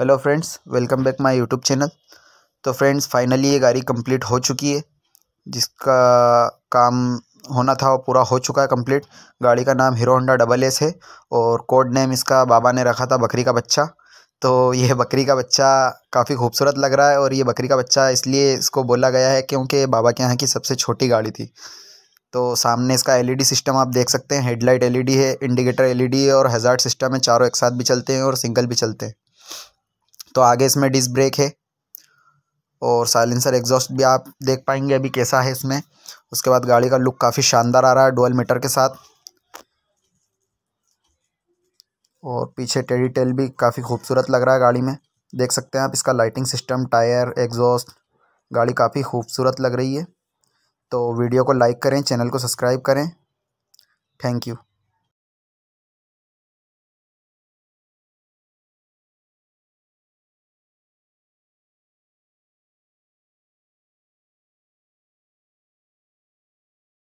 hello friends welcome back my YouTube channel तो friends finally ये गाड़ी कंप्लीट हो चुकी है जिसका काम होना था वो पूरा हो चुका है कंप्लीट गाड़ी का नाम हीरो होंडा डबल एस है और कोड नेम इसका बाबा ने रखा था बकरी का बच्चा तो ये बकरी का बच्चा काफ़ी खूबसूरत लग रहा है और ये बकरी का बच्चा इसलिए इसको बोला गया है क्योंकि बाबा के यहाँ की सबसे छोटी गाड़ी थी तो सामने इसका एलईडी सिस्टम e आप देख सकते हैं हेडलाइट एलईडी e है इंडिकेटर एलईडी e है और हज़ार सिस्टम है चारों एक साथ भी चलते हैं और सिंगल भी चलते हैं तो आगे इसमें डिस्क ब्रेक है और साइलेंसर एग्जॉस्ट भी आप देख पाएंगे अभी कैसा है इसमें उसके बाद गाड़ी का लुक काफ़ी शानदार आ रहा है डोल मीटर के साथ और पीछे टेडी टेल भी काफ़ी खूबसूरत लग रहा है गाड़ी में देख सकते हैं आप इसका लाइटिंग सिस्टम टायर एग्जॉस्ट गाड़ी काफ़ी खूबसूरत लग रही है तो वीडियो को लाइक करें चैनल को सब्सक्राइब करें थैंक यू